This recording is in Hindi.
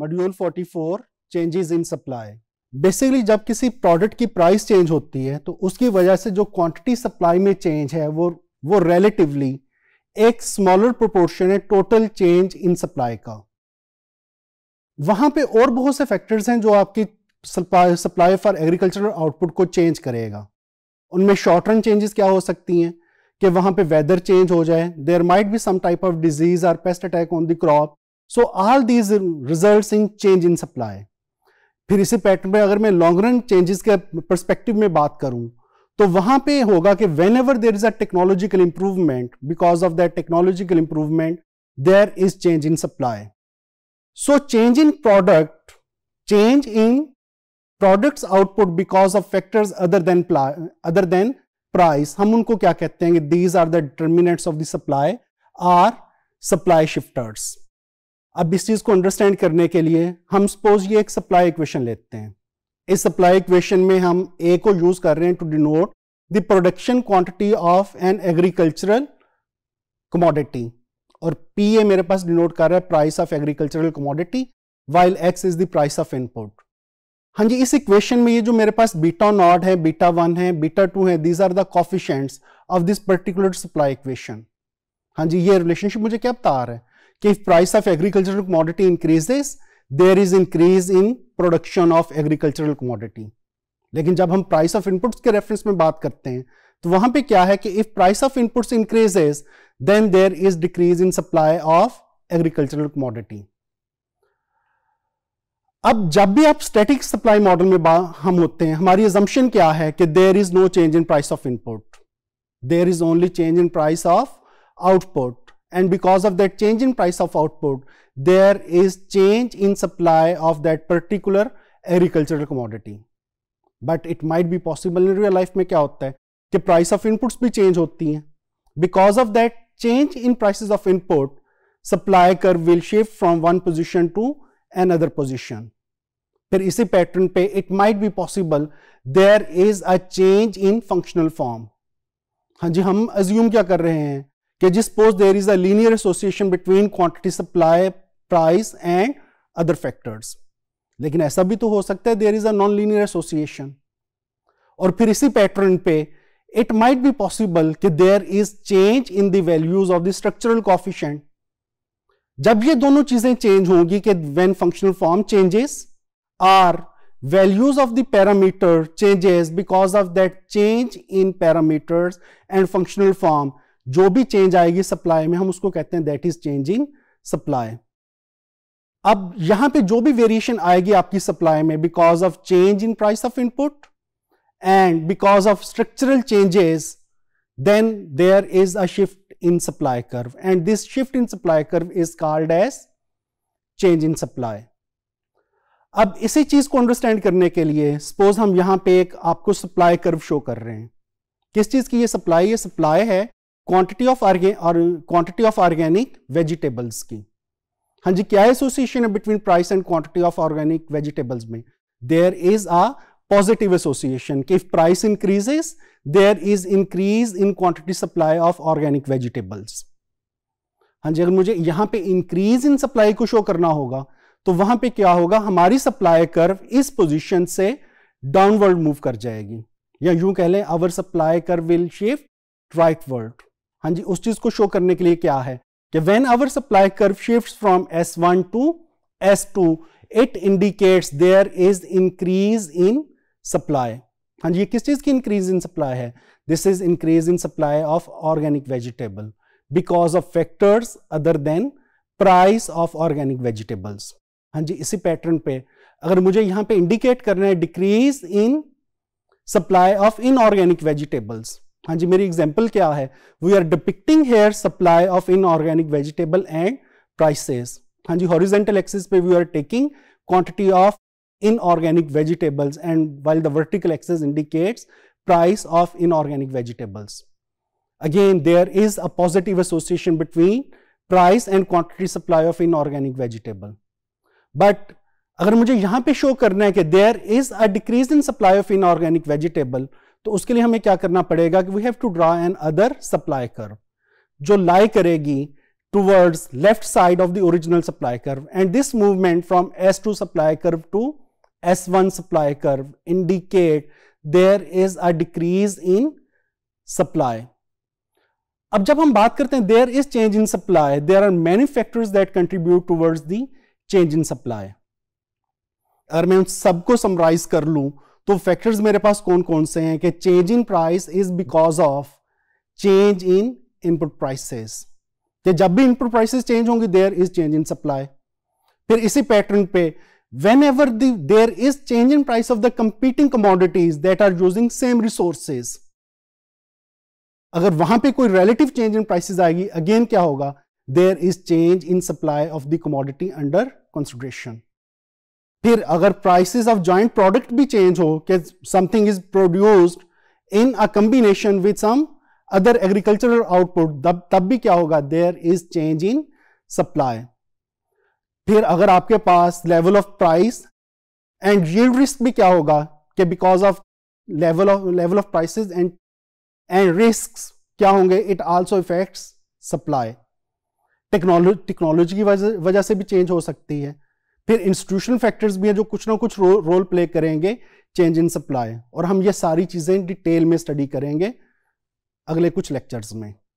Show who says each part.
Speaker 1: Module 44 changes in supply basically जब किसी प्रोडक्ट की प्राइस चेंज होती है तो उसकी वजह से जो क्वांटिटी सप्लाई में चेंज है वो वो रिलेटिवली एक स्मॉलर प्रोपोर्शन है टोटल चेंज इन सप्लाई का वहां पे और बहुत से फैक्टर्स हैं जो आपकी सप्लाई फॉर एग्रीकल्चरल आउटपुट को चेंज करेगा उनमें शॉर्ट रन चेंजेस क्या हो सकती हैं कि वहां पे वेदर चेंज हो जाए there might be some type of disease और pest attack on the crop so all these result in change in supply फिर इसी पैटर्न में अगर मैं लॉन्ग रन चेंजेस के परस्पेक्टिव में बात करूं तो वहां पे होगा कि whenever there is a technological improvement because of that technological improvement there is change in supply so change in product change in products output because of factors other than other than price हम उनको क्या कहते हैं these are the determinants of the supply or supply shifters अब इस चीज़ को अंडरस्टैंड करने के लिए हम सपोज ये एक सप्लाई इक्वेशन लेते हैं इस सप्लाई इक्वेशन में हम ए को यूज़ कर रहे हैं to denote the production quantity of an agricultural commodity और पी ए मेरे पास डिनोट कर रहा है price of agricultural commodity while X is the price of input हाँ जी इस इक्वेशन में ये जो मेरे पास बीटा नॉट है बीटा वन है बीटा टू है these are the coefficients of this particular supply equation हाँ जी ये रिलेशनशिप मुझे क्या बता रहा है if price of agricultural commodity increases there is increase in production of agricultural commodity लेकिन जब हम प्राइस ऑफ इनपुट्स के रेफरेंस में बात करते हैं तो वहां पे क्या है कि if price of inputs increases then there is decrease in supply of agricultural commodity अब जब भी आप स्टैटिक सप्लाई मॉडल में हम होते हैं हमारी एजम्पन क्या है कि there is no change in price of input there is only change in price of output and because of that change in price of output, there is change in supply of that particular agricultural commodity. But it might be possible in real life में क्या होता है कि प्राइस ऑफ इनपुट्स भी चेंज होती हैं because of that change in prices of input supply curve will shift from one position to another position फिर इसी पैटर्न पे it might be possible there is a change in functional form हाँ जी हम अज्यूम क्या कर रहे हैं कि जिस पोज there is a linear association between quantity supply price and other factors लेकिन ऐसा भी तो हो सकता है there is a non linear association और फिर इसी पैटर्न पे इट माइट बी पॉसिबल कि there is change in the values of the structural coefficient जब ये दोनों चीजें चेंज होंगी कि when functional form changes or values of the parameter changes because of that change in parameters and functional form जो भी चेंज आएगी सप्लाई में हम उसको कहते हैं दैट इज चेंजिंग सप्लाई अब यहां पे जो भी वेरिएशन आएगी आपकी सप्लाई में because of change in price of input and because of structural changes then there is a shift in supply curve and this shift in supply curve is called as change in supply अब इसी चीज को अंडरस्टैंड करने के लिए सपोज हम यहां पे एक आपको सप्लाई कर्व शो कर रहे हैं किस चीज की ये सप्लाई ये सप्लाई है क्वांटिटी ऑफ और क्वांटिटी ऑफ ऑर्गेनिक वेजिटेबल्स की हाँ जी क्या एसोसिएशन है between price and quantity of organic vegetables में there is a positive association कि if price increases there is increase in quantity supply of organic vegetables हाँ जी अगर मुझे यहां पे इंक्रीज इन सप्लाई को शो करना होगा तो वहां पे क्या होगा हमारी सप्लाई कर्व इस पोजिशन से डाउनवर्ड मूव कर जाएगी या यूं कह लें our supply curve will shift rightward हाँ जी उस चीज को शो करने के लिए क्या है कि when our supply curve shift from S one to S two it indicates there is increase in supply हाँ जी ये किस चीज की इंक्रीज इन सप्लाई है this is increase in supply of organic vegetable because of factors other than price of organic vegetables हाँ जी इसी पैटर्न पे अगर मुझे यहां पे इंडिकेट करना है decrease in supply of inorganic vegetables हाँ जी मेरी एग्जाम्पल क्या है we are depicting here supply of inorganic vegetable and prices हाँ जी हॉरिजेंटल एक्सिस पे we are taking quantity of inorganic vegetables and while the vertical axis indicates price of inorganic vegetables again there is a positive association between price and quantity supply of inorganic vegetable but अगर मुझे यहां पे शो करना है कि there is a decrease in supply of inorganic vegetable तो उसके लिए हमें क्या करना पड़ेगा कि we have to draw another supply curve जो लाई करेगी towards left side of the original supply original and this movement from S two supply supply to S one supply curve indicate there is a decrease in supply अब जब हम बात करते हैं there is change in supply there are many factors that contribute towards the change in supply अगर मैं उन सबको समराइज कर लूं तो फैक्टर्स मेरे पास कौन कौन से हैं कि change in price is because of change in input prices कि जब भी इनपुट प्राइसेस चेंज होंगी there is change in supply फिर इसी पैटर्न पे whenever there is change in price of the competing commodities that are using same resources अगर वहां पे कोई रिलेटिव चेंज इन प्राइसेस आएगी अगेन क्या होगा there is change in supply of the commodity under consideration फिर अगर प्राइसेस ऑफ जॉइंट प्रोडक्ट भी चेंज हो कि something is produced in a combination with some other agricultural output तब भी क्या होगा there is change in supply फिर अगर आपके पास level of price and yield risk भी क्या होगा कि because of level of level of prices and and risk क्या होंगे it also effects supply technology technology की वजह से भी चेंज हो सकती है फिर इंस्टीट्यूशनल फैक्टर्स भी हैं जो कुछ ना कुछ रो, रोल प्ले करेंगे चेंज इन सप्लाई और हम ये सारी चीज़ें डिटेल में स्टडी करेंगे अगले कुछ लेक्चर्स में